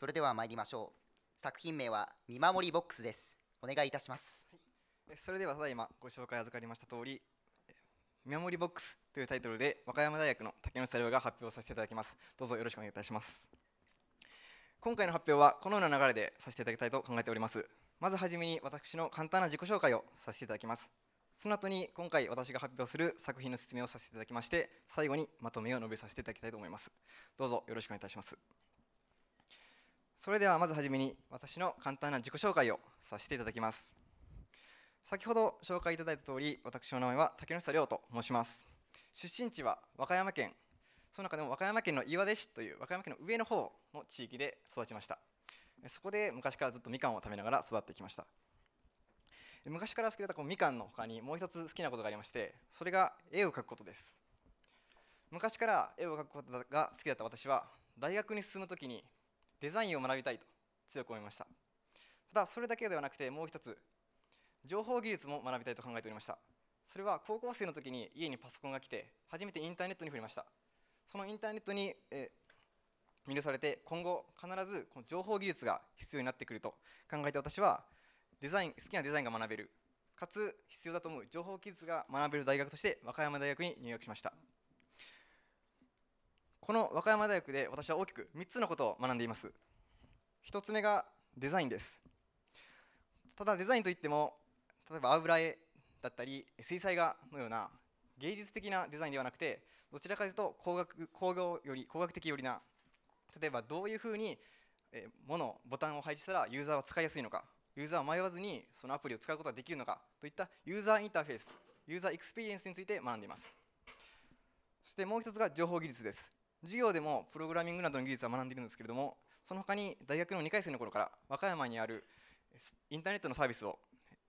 それでは参りましょう作品名は見守りボックスですお願いいたします、はい、それではただいまご紹介預かりました通り見守りボックスというタイトルで和歌山大学の竹内太郎が発表させていただきますどうぞよろしくお願いいたします今回の発表はこのような流れでさせていただきたいと考えておりますまずはじめに私の簡単な自己紹介をさせていただきますその後に今回私が発表する作品の説明をさせていただきまして最後にまとめを述べさせていただきたいと思いますどうぞよろしくお願いいたしますそれではまずはじめに私の簡単な自己紹介をさせていただきます先ほど紹介いただいた通り私の名前は竹下亮と申します出身地は和歌山県その中でも和歌山県の岩出市という和歌山県の上の方の地域で育ちましたそこで昔からずっとみかんを食べながら育ってきました昔から好きだったみかんの他にもう一つ好きなことがありましてそれが絵を描くことです昔から絵を描くことが好きだった私は大学に進むときにデザインを学びたいと強く思いましたただそれだけではなくてもう一つ情報技術も学びたいと考えておりましたそれは高校生の時に家にパソコンが来て初めてインターネットに触れましたそのインターネットに、え魅了されて今後必ずこの情報技術が必要になってくると考えて私はデザイン好きなデザインが学べるかつ必要だと思う情報技術が学べる大学として和歌山大学に入学しましたこの和歌山大学で私は大きく3つのことを学んでいます1つ目がデザインですただデザインといっても例えば油絵だったり水彩画のような芸術的なデザインではなくてどちらかというと工学工業より工学的よりな例えばどういうふうにものボタンを配置したらユーザーは使いやすいのかユーザーは迷わずにそのアプリを使うことができるのかといったユーザーインターフェースユーザーエクスペリエンスについて学んでいますそしてもう一つが情報技術です授業でもプログラミングなどの技術は学んでいるんですけれどもその他に大学の2回生の頃から和歌山にあるインターネットのサービスを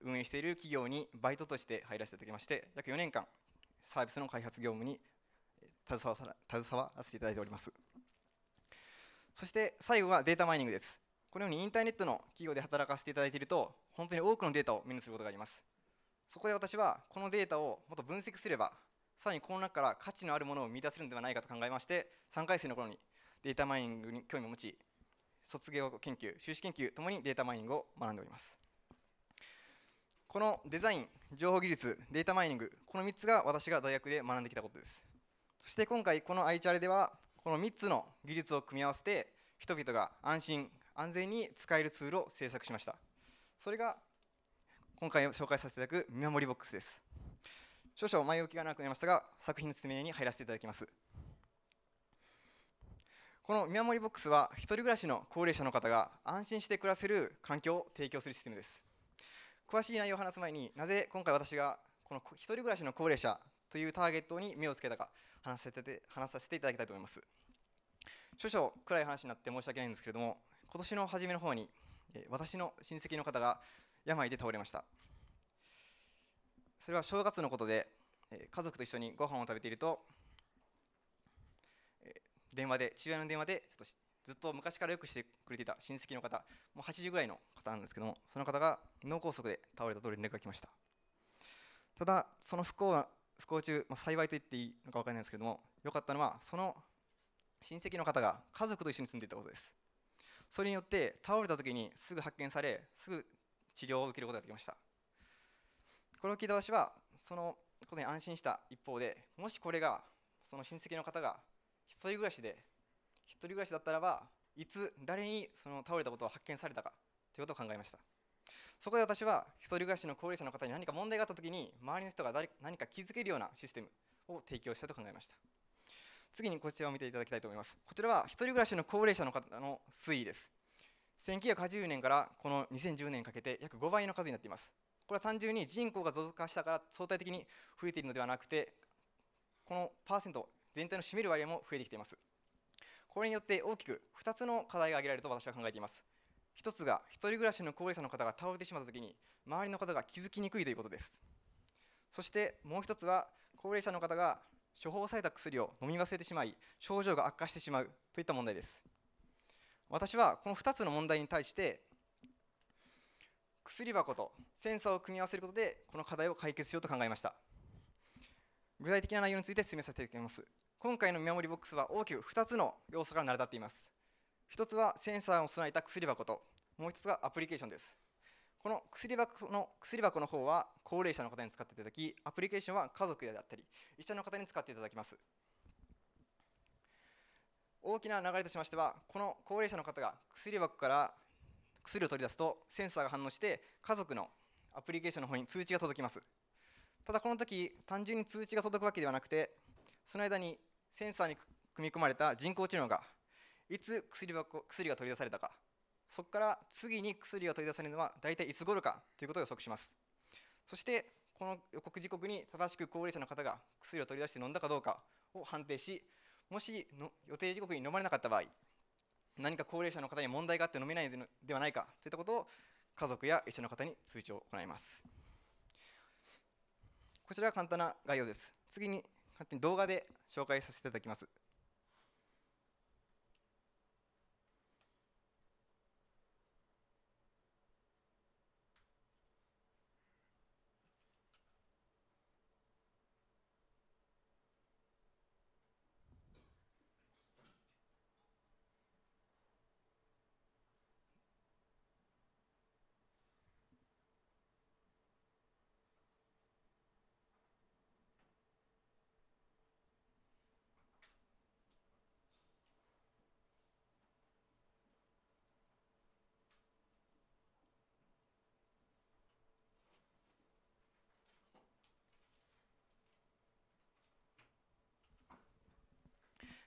運営している企業にバイトとして入らせていただきまして約4年間サービスの開発業務に携わらせていただいておりますそして最後がデータマイニングですこのようにインターネットの企業で働かせていただいていると本当に多くのデータを目にすることがありますそこで私はこのデータをもっと分析すればさらにこの中から価値のあるものを見出せるのではないかと考えまして3回生の頃にデータマイニングに興味を持ち卒業研究修士研究ともにデータマイニングを学んでおりますこのデザイン情報技術データマイニングこの3つが私が大学で学んできたことですそして今回この IHR ではこの3つの技術を組み合わせて人々が安心安全に使えるツールを制作しましたそれが今回紹介させていただく見守りボックスです少々前置きが長くなりましたが作品の説明に入らせていただきますこの見守りボックスは1人暮らしの高齢者の方が安心して暮らせる環境を提供するシステムです詳しい内容を話す前になぜ今回私がこの1人暮らしの高齢者というターゲットに目をつけたか話させて話させていただきたいと思います少々暗い話になって申し訳ないんですけれども今年の初めの方に私の親戚の方が病で倒れましたそれは正月のことで、え家族と一緒にご飯を食べていると、え電話で父親の電話でちょっとずっと昔からよくしてくれていた親戚の方もう80ぐらいの方なんですけどもその方が脳梗塞で倒れたと連絡が来ましたただその不幸は不幸中、まあ、幸いと言っていいのか分からないんですけれどもよかったのはその親戚の方が家族と一緒に住んでいたことですそれによって倒れた時にすぐ発見されすぐ治療を受けることができましたこれを聞いた私はそのことに安心した一方でもしこれがその親戚の方が一人暮らしで一人暮らしだったらばいつ誰にその倒れたことを発見されたかということを考えましたそこで私は一人暮らしの高齢者の方に何か問題があった時に周りの人が誰何か気づけるようなシステムを提供したと考えました次にこちらを見ていただきたいと思いますこちらは一人暮らしの高齢者の方の推移です1980年からこの2010年にかけて約5倍の数になっていますこれは単純に人口が増加したから相対的に増えているのではなくてこのパーセント全体の占める割合も増えてきていますこれによって大きく2つの課題が挙げられると私は考えています1つが1人暮らしの高齢者の方が倒れてしまった時に周りの方が気づきにくいということですそしてもう1つは高齢者の方が処方された薬を飲み忘れてしまい症状が悪化してしまうといった問題です私はこの2つの問題に対して薬箱とセンサーを組み合わせることでこの課題を解決しようと考えました具体的な内容について進めさせていただきます今回の見守りボックスは大きく2つの要素から成り立っています1つはセンサーを備えた薬箱ともう1つがアプリケーションですこの薬箱の薬箱の方は高齢者の方に使っていただきアプリケーションは家族であったり医者の方に使っていただきます大きな流れとしましてはこの高齢者の方が薬箱から薬を取り出すとセンサーが反応して家族のアプリケーションの方に通知が届きますただこの時単純に通知が届くわけではなくてその間にセンサーに組み込まれた人工知能がいつ薬箱薬が取り出されたかそこから次に薬が取り出されるのは大体いつ頃かということを予測しますそしてこの予告時刻に正しく高齢者の方が薬を取り出して飲んだかどうかを判定しもしの予定時刻に飲まれなかった場合何か高齢者の方に問題があって飲めないのではないかといったことを家族や医者の方に通知を行いますこちらは簡単な概要です次に動画で紹介させていただきます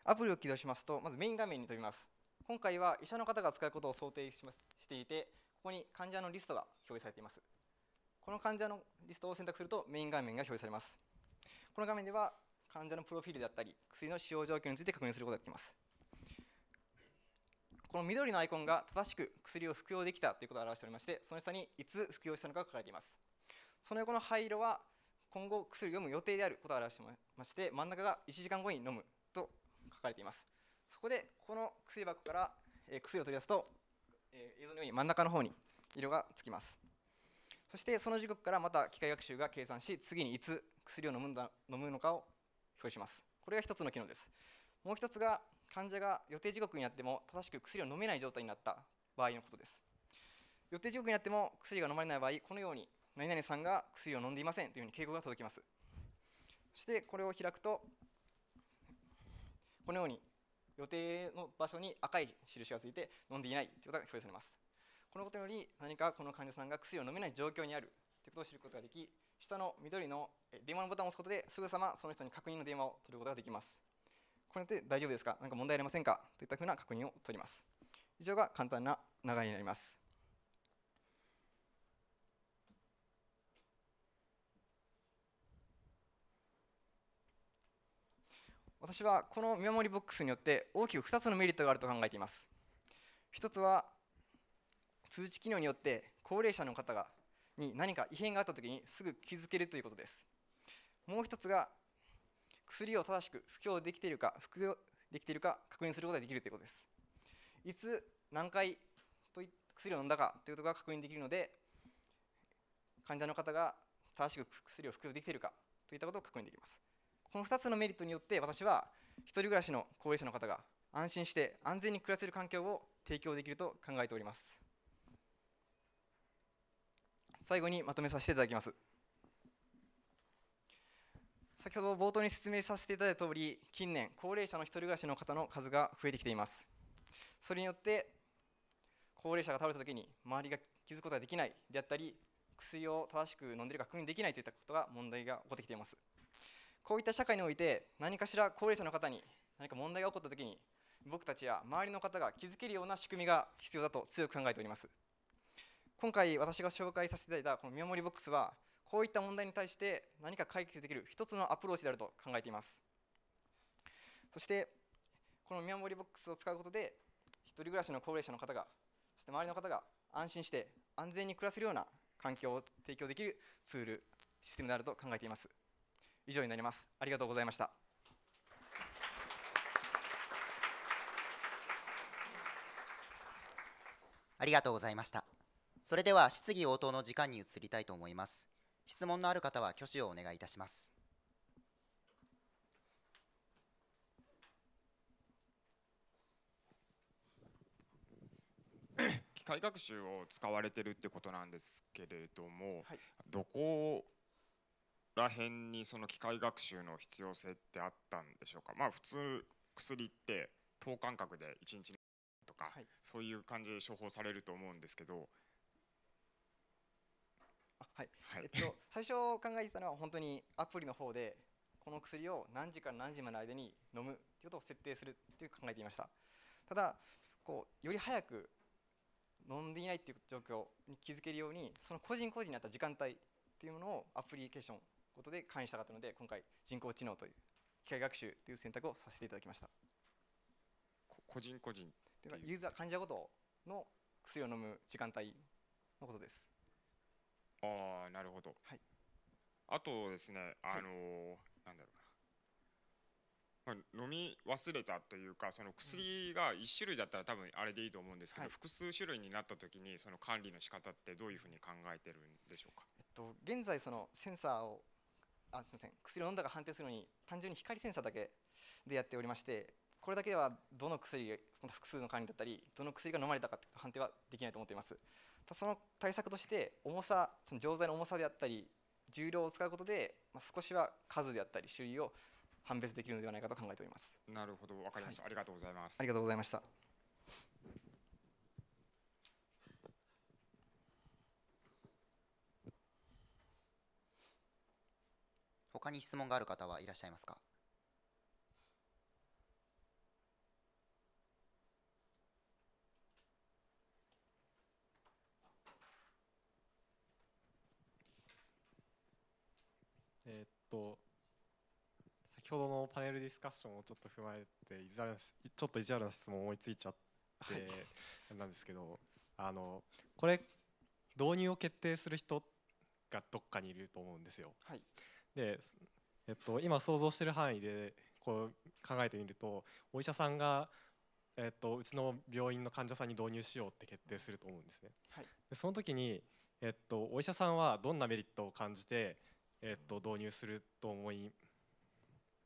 アプリを起動しますと、まずメイン画面に飛びます。今回は医者の方が使うことを想定しますしていて、ここに患者のリストが表示されています。この患者のリストを選択するとメイン画面が表示されます。この画面では患者のプロフィールであったり、薬の使用状況について確認することができます。この緑のアイコンが正しく薬を服用できたということを表しておりまして、その下にいつ服用したのかが書かれています。その横の灰色は今後薬を飲む予定であることを表してまして、真ん中が1時間後に飲む書かれていますそこでこの薬箱から、え薬を取り出すと、え映像のように真ん中の方に色がつきますそしてその時刻からまた機械学習が計算し次にいつ薬を飲むんだ飲むのかを表示しますこれが1つの機能ですもう1つが患者が予定時刻になっても正しく薬を飲めない状態になった場合のことです予定時刻になっても薬が飲まれない場合このように何々さんが薬を飲んでいませんというふうに警告が届きますそしてこれを開くとこのように予定の場所に赤い印がついて飲んでいないということが表示されますこのことより何かこの患者さんが薬を飲めない状況にあるということを知ることができ下の緑の電話のボタンを押すことですぐさまその人に確認の電話を取ることができますこれによって大丈夫ですか何か問題ありませんかといったふうな確認を取ります以上が簡単な流れになります私はこの見守りボックスによって大きく2つのメリットがあると考えています1つは通知機能によって高齢者の方がに何か異変があった時にすぐ気づけるということですもう1つが薬を正しく服用できているか服用できているか確認することができるということですいつ何回と薬を飲んだかということが確認できるので患者の方が正しく薬を服用できているかといったことを確認できますこの2つのメリットによって私は1人暮らしの高齢者の方が安心して安全に暮らせる環境を提供できると考えております最後にまとめさせていただきます先ほど冒頭に説明させていただいた通り近年高齢者の1人暮らしの方の数が増えてきていますそれによって高齢者が倒れたときに周りが気づくことができないであったり薬を正しく飲んでいるか確認できないといったことが問題が起こってきていますこういった社会において何かしら高齢者の方に何か問題が起こった時に僕たちや周りの方が気づけるような仕組みが必要だと強く考えております今回私が紹介させていただいたこの見守りボックスはこういった問題に対して何か解決できる一つのアプローチであると考えていますそしてこの見守りボックスを使うことで1人暮らしの高齢者の方がそして周りの方が安心して安全に暮らせるような環境を提供できるツールシステムであると考えています以上になりますありがとうございましたありがとうございましたそれでは質疑応答の時間に移りたいと思います質問のある方は挙手をお願いいたします 機械学習を使われてるってことなんですけれども、はい、どこら辺にその機械学習の必要性ってあったんでしょうかまあ普通薬って等間隔で1日とか、はい、そういう感じで処方されると思うんですけどはい、はい、えっと、最初考えてたのは本当にアプリの方でこの薬を何時から何時までの間に飲むということを設定するという考えていましたただこうより早く飲んでいないという状況に気づけるようにその個人個人になった時間帯というものをアプリケーションことで関与したかったので今回人工知能という機械学習という選択をさせていただきました個人個人というかユーザー患者ごとの薬を飲む時間帯のことですああなるほど、はい、あとですねあのーはい、なんだろうまあ、飲み忘れたというかその薬が1種類だったら多分あれでいいと思うんですけど、はい、複数種類になった時にその管理の仕方ってどういうふうに考えてるんでしょうか、えっと、現在そのセンサーをあすみません薬を飲んだか判定するのに単純に光センサーだけでやっておりましてこれだけではどの薬複数の管理だったりどの薬が飲まれたかって判定はできないと思っていますその対策として重さその錠剤の重さであったり重量を使うことで、まあ、少しは数であったり種類を判別できるのではないかと考えておりますなるほどわかりました、はい、ありがとうございますありがとうございました他に質問がある方はいらっしゃいますかえっと先ほどのパネルディスカッションをちょっと踏まえていざるちょっと意地悪な質問を思いついちゃってなんですけどあのこれ導入を決定する人がどっかにいると思うんですよ。はい、で、えっと、今想像してる範囲でこう考えてみるとお医者さんが、えっと、うちの病院の患者さんに導入しようって決定すると思うんですね。はい、でその時に、えっと、お医者さんはどんなメリットを感じて、えっと、導入すると思い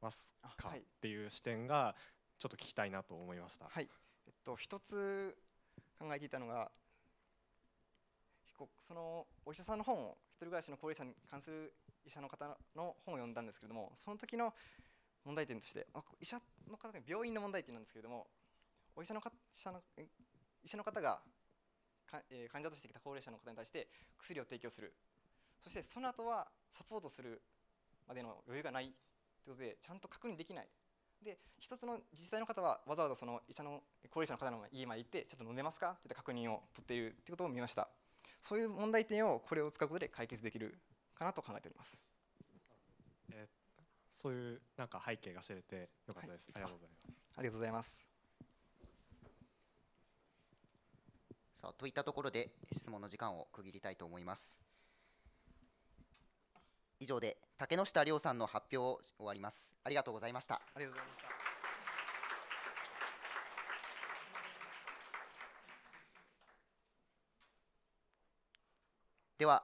ますか、はい、っていう視点がちょっと聞きたいなと思いました。はい、えっと、一つ考えていたのがそのお医者さんの本を一人暮らしの高齢者に関する医者の方の本を読んだんですけれどもその時の問題点として医者の方が病院の問題点なんですけれどもお医者のかの医者の方がか、えー、患者としてきた高齢者の方に対して薬を提供するそしてその後はサポートするまでの余裕がないということでちゃんと確認できないで一つの自治体の方はわざわざその医者の高齢者の方の家まで行ってちょっと飲んでますかって確認を取っているということを見ましたそういう問題点をこれを使うことで解決できるかなと考えております。えー、そういうなんか背景が知れてよかったです、はい、ありがとうございます。ありがとうございます。さあといったところで質問の時間を区切りたいと思います。以上で竹下亮さんの発表を終わります。ありがとうございました。ありがとうございました。